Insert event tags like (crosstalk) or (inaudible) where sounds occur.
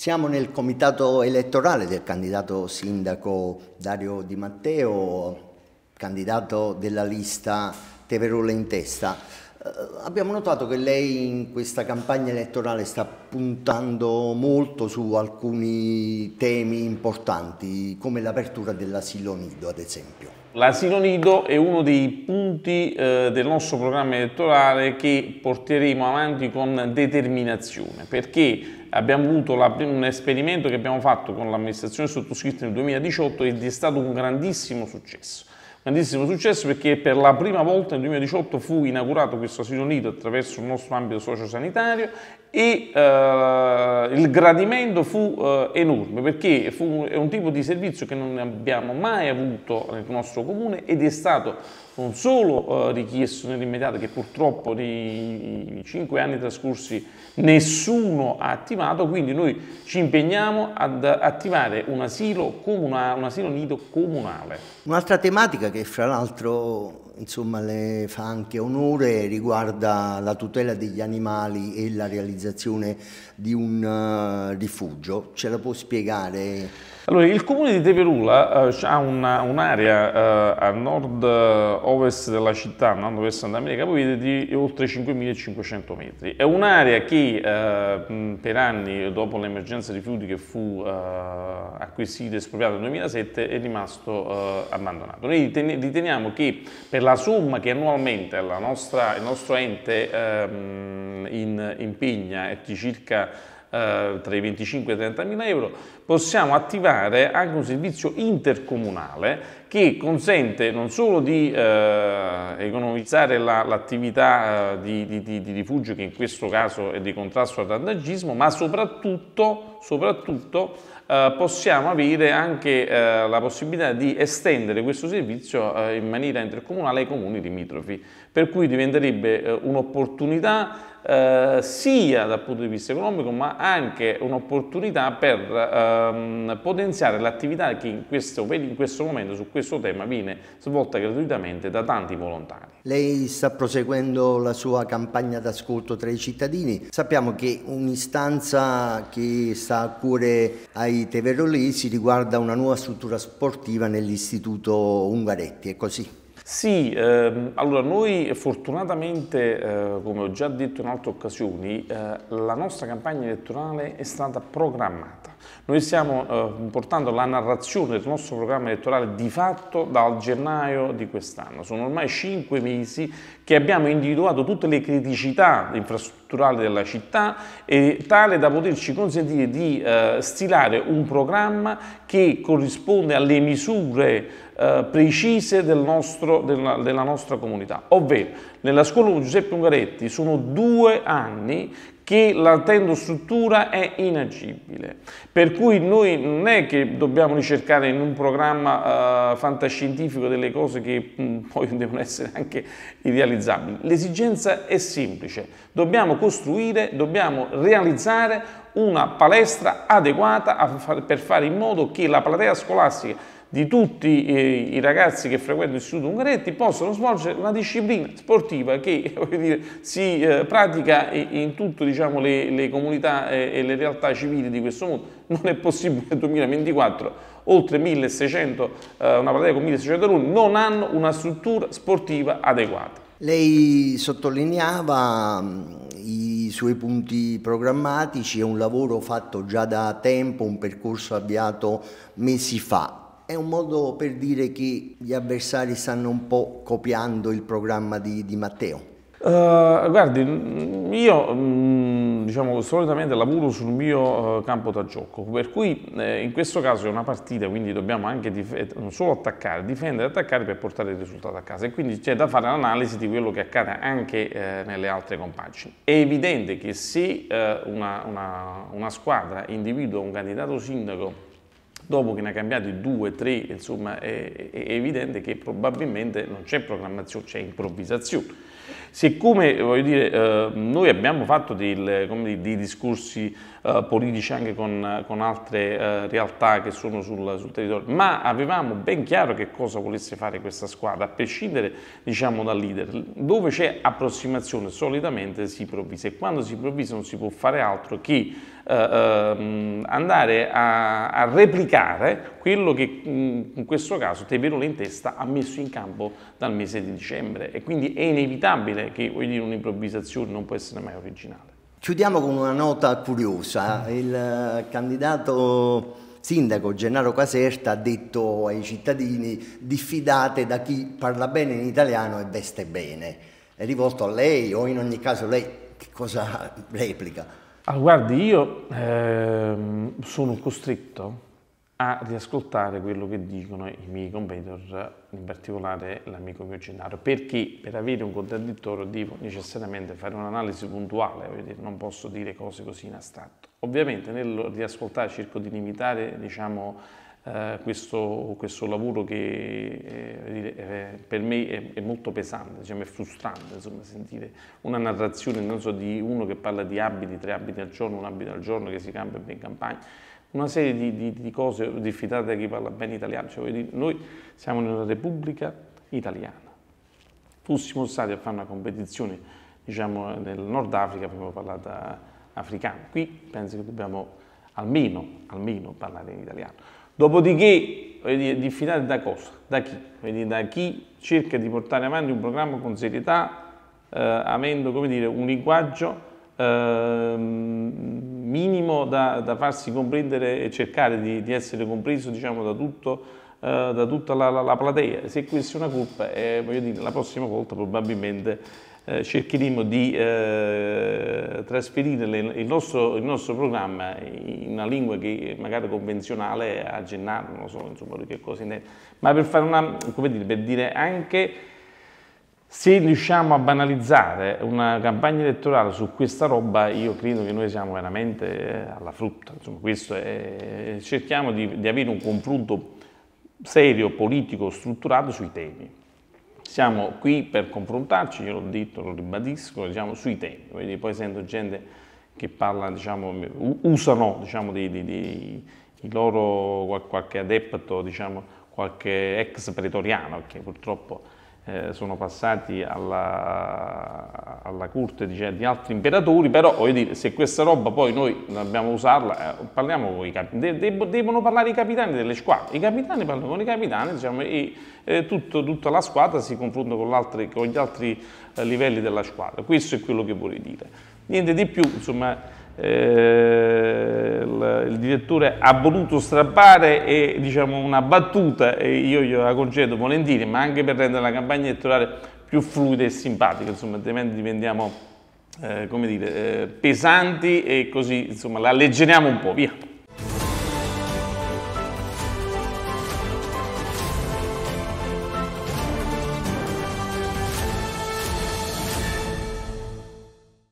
Siamo nel comitato elettorale del candidato sindaco Dario Di Matteo, candidato della lista Teverola in testa. Eh, abbiamo notato che lei in questa campagna elettorale sta puntando molto su alcuni temi importanti, come l'apertura dell'asilo nido ad esempio. L'asilo nido è uno dei punti eh, del nostro programma elettorale che porteremo avanti con determinazione, perché abbiamo avuto la, un esperimento che abbiamo fatto con l'amministrazione sottoscritta nel 2018 ed è stato un grandissimo successo. Grandissimo successo perché per la prima volta nel 2018 fu inaugurato questo asilo nido attraverso il nostro ambito sociosanitario e eh, il gradimento fu eh, enorme perché fu, è un tipo di servizio che non abbiamo mai avuto nel nostro comune ed è stato non solo eh, richiesto nell'immediato, che purtroppo nei cinque anni trascorsi nessuno ha attivato, quindi noi ci impegniamo ad attivare un asilo, comunale, un asilo nido comunale. Un'altra tematica che fra l'altro insomma, le fa anche onore riguarda la tutela degli animali e la realizzazione di un eh, rifugio. Ce la può spiegare? Allora, il comune di Teverula eh, ha un'area un eh, a nord eh, ovest della città, andando verso Santa Maria Capovite, di oltre 5.500 metri. È un'area che eh, per anni, dopo l'emergenza rifiuti che fu eh, acquisita e espropriata nel 2007, è rimasto eh, abbandonato. Noi riteniamo che per la somma che annualmente nostra, il nostro ente ehm, in, impegna è di circa eh, tra i 25 e i 30 mila euro, possiamo attivare anche un servizio intercomunale che consente non solo di eh, economizzare l'attività la, eh, di, di, di, di, rifugio, che in questo caso è di contrasto al randagismo, ma soprattutto, soprattutto eh, possiamo avere anche eh, la possibilità di estendere questo servizio eh, in maniera intercomunale ai comuni limitrofi per cui diventerebbe eh, un'opportunità eh, sia dal punto di vista economico ma anche un'opportunità per ehm, potenziare l'attività che in questo, in questo, momento su questo tema viene svolta gratuitamente da tanti volontari. Lei sta proseguendo la sua campagna d'ascolto tra i cittadini. Sappiamo che un'istanza che sta a cuore ai teverolesi riguarda una nuova struttura sportiva nell'istituto Ungaretti, è così? Sì, ehm, allora noi fortunatamente, eh, come ho già detto in altre occasioni, eh, la nostra campagna elettorale è stata programmata. Noi stiamo eh, portando la narrazione del nostro programma elettorale di fatto dal gennaio di quest'anno. Sono ormai cinque mesi che abbiamo individuato tutte le criticità infrastrutturali della città e tale da poterci consentire di eh, stilare un programma che corrisponde alle misure eh, precise del nostro, della, della nostra comunità. Ovvero, nella scuola Giuseppe Ungaretti sono due anni che la tendostruttura è inagibile. Per cui noi non è che dobbiamo ricercare in un programma eh, fantascientifico delle cose che mh, mm, poi (laughs) devono essere anche idealizzabili. L'esigenza è semplice, dobbiamo costruire, dobbiamo realizzare una palestra adeguata far, per fare in modo che la platea scolastica di tutti eh, i ragazzi che frequentano l'Istituto Ungaretti possono svolgere una disciplina sportiva che (laughs) dire, si eh, pratica in tutte diciamo, le, le, comunità eh, e le realtà civili di questo mondo. Non è possibile nel 2024 oltre 1600, una platea con 1600 alunni non hanno una struttura sportiva adeguata. Lei sottolineava mm, i suoi punti programmatici, è un lavoro fatto già da tempo, un percorso avviato mesi fa. È un modo per dire che gli avversari stanno un po' copiando il programma di, di Matteo. Uh, guardi, mm, io mm, diciamo, solitamente lavoro sul mio eh, campo da gioco, per cui eh, in questo caso è una partita, quindi dobbiamo anche eh, non solo attaccare, difendere e attaccare per portare il risultato a casa e quindi c'è da fare l'analisi di quello che accade anche eh, nelle altre compagini. È evidente che se eh, una, una, una squadra individua un candidato sindaco dopo che ne ha cambiati due, tre, insomma è, è evidente che probabilmente non c'è programmazione, c'è improvvisazione. Siccome voglio dire, eh, noi abbiamo fatto del, dire, dei discorsi eh, politici anche con, con altre eh, realtà che sono sul, sul, territorio, ma avevamo ben chiaro che cosa volesse fare questa squadra, a prescindere diciamo, dal leader. Dove c'è approssimazione solitamente si improvvisa e quando si improvvisa non si può fare altro che eh, ehm, andare a, a replicare replicare quello che in questo caso Teverone in testa ha messo in campo dal mese di dicembre e quindi è inevitabile che dire, un'improvvisazione non può essere mai originale. Chiudiamo con una nota curiosa. Il eh, candidato sindaco Gennaro Caserta ha detto ai cittadini diffidate da chi parla bene in italiano e veste bene. È rivolto a lei o in ogni caso lei che cosa replica? Ah, guardi, io ehm, sono costretto a riascoltare quello che dicono i miei competitor, in particolare l'amico mio Gennaro, perché per avere un contraddittorio devo necessariamente fare un'analisi puntuale, dire, non posso dire cose così in astratto. Ovviamente nel riascoltare cerco di limitare diciamo, eh, questo, questo, lavoro che eh, eh, per me è, è molto pesante, diciamo, è frustrante insomma, sentire una narrazione so, di uno che parla di abiti, tre abiti al giorno, un abito al giorno che si cambia in campagna una serie di, di, di cose diffidate da chi parla bene italiano. Cioè, dire, noi siamo nella repubblica italiana. Fossimo stati a fare una competizione diciamo, nel Nord Africa, abbiamo parlato africano. Qui penso che dobbiamo almeno, almeno parlare in italiano. Dopodiché, dire, diffidate da cosa? Da chi? Dire, da chi cerca di portare avanti un programma con serietà, eh, avendo dire, un linguaggio eh, minimo da, da, farsi comprendere e cercare di, di essere compreso diciamo, da, tutto, eh, da, tutta la, la, la, platea. Se questa è una colpa, eh, dire, la prossima volta probabilmente eh, cercheremo di eh, trasferire le, il, nostro, il, nostro, programma in una lingua che magari convenzionale a gennaio, non so insomma, che cosa intende, ma per, fare una, come dire, per dire anche se riusciamo a banalizzare una campagna elettorale su questa roba, io credo che noi siamo veramente eh, alla frutta. Insomma, è, eh, cerchiamo di, di avere un confronto serio, politico, strutturato sui temi siamo qui per confrontarci, io l'ho detto, lo ribadisco, diciamo, sui temi. Quindi poi sento gente che parla, diciamo, usano diciamo, di, di, di, i loro qualche adepto, diciamo, qualche ex pretoriano, che purtroppo eh, sono passati alla, alla corte diciamo, di altri imperatori, però voglio dire, se questa roba poi noi dobbiamo usarla, eh, parliamo con i capitani, de de devono parlare i capitani delle squadre, i capitani parlano con i capitani diciamo, e eh, tutto, tutta la squadra si confronta con, con gli altri eh, livelli della squadra, questo è quello che vorrei dire. Niente di più, insomma eh, il, direttore ha voluto strappare e, diciamo, una battuta e io gliela concedo volentieri, ma anche per rendere la campagna elettorale più fluida e simpatica, insomma, altrimenti diventiamo eh, come dire, eh, pesanti e così insomma, la alleggeriamo un po', via.